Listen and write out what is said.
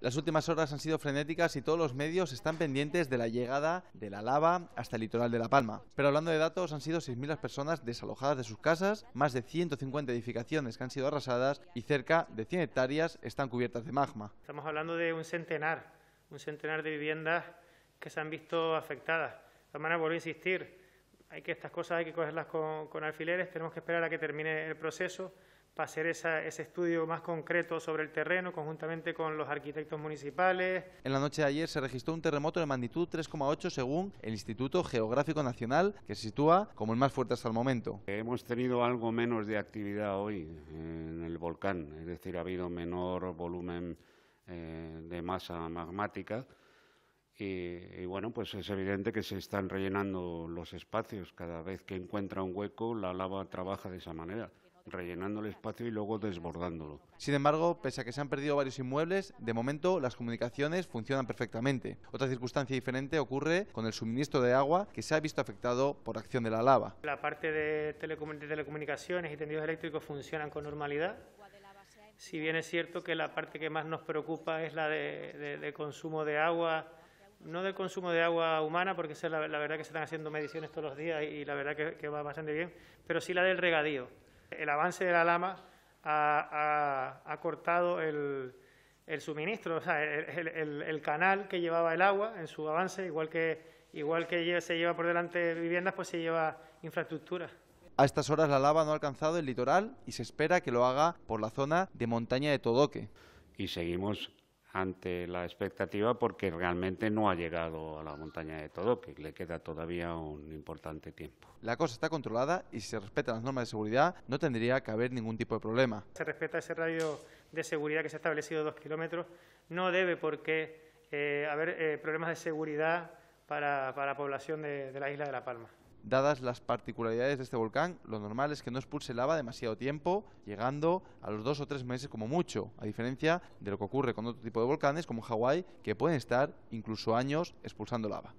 Las últimas horas han sido frenéticas y todos los medios están pendientes de la llegada de la lava hasta el litoral de La Palma. Pero hablando de datos, han sido 6.000 las personas desalojadas de sus casas, más de 150 edificaciones que han sido arrasadas y cerca de 100 hectáreas están cubiertas de magma. Estamos hablando de un centenar, un centenar de viviendas que se han visto afectadas. La manera, vuelvo a insistir, hay que estas cosas hay que cogerlas con alfileres, tenemos que esperar a que termine el proceso para hacer ese estudio más concreto sobre el terreno conjuntamente con los arquitectos municipales. En la noche de ayer se registró un terremoto de magnitud 3,8 según el Instituto Geográfico Nacional, que se sitúa como el más fuerte hasta el momento. Hemos tenido algo menos de actividad hoy en el volcán, es decir, ha habido menor volumen eh, de masa magmática. y, bueno, pues es evidente que se están rellenando los espacios. Cada vez que encuentra un hueco, la lava trabaja de esa manera rellenando el espacio y luego desbordándolo. Sin embargo, pese a que se han perdido varios inmuebles, de momento las comunicaciones funcionan perfectamente. Otra circunstancia diferente ocurre con el suministro de agua que se ha visto afectado por acción de la lava. La parte de telecomunicaciones y tendidos eléctricos funcionan con normalidad. Si bien es cierto que la parte que más nos preocupa es la de, consumo de agua, no del consumo de agua humana, porque la, verdad que se están haciendo mediciones todos los días y, la verdad que, que, va bastante bien, pero sí la del regadío. El avance de la lama ha, cortado el, suministro, o sea, el, canal que llevaba el agua en su avance, igual que, igual que se lleva por delante viviendas, pues se lleva infraestructura. A estas horas la lava no ha alcanzado el litoral y se espera que lo haga por la zona de montaña de Todoque. Y seguimos ante la expectativa porque realmente no ha llegado a la montaña de todo, que le queda todavía un importante tiempo. La cosa está controlada y si se respetan las normas de seguridad no tendría que haber ningún tipo de problema. Se respeta ese radio de seguridad que se ha establecido dos kilómetros, no debe por eh, haber eh, problemas de seguridad para, para la población de, de la isla de La Palma. Dadas las particularidades de este volcán, lo normal es que no expulse lava demasiado tiempo, llegando a los dos o tres meses como mucho, a diferencia de lo que ocurre con otro tipo de volcanes como Hawái, que pueden estar incluso años expulsando lava.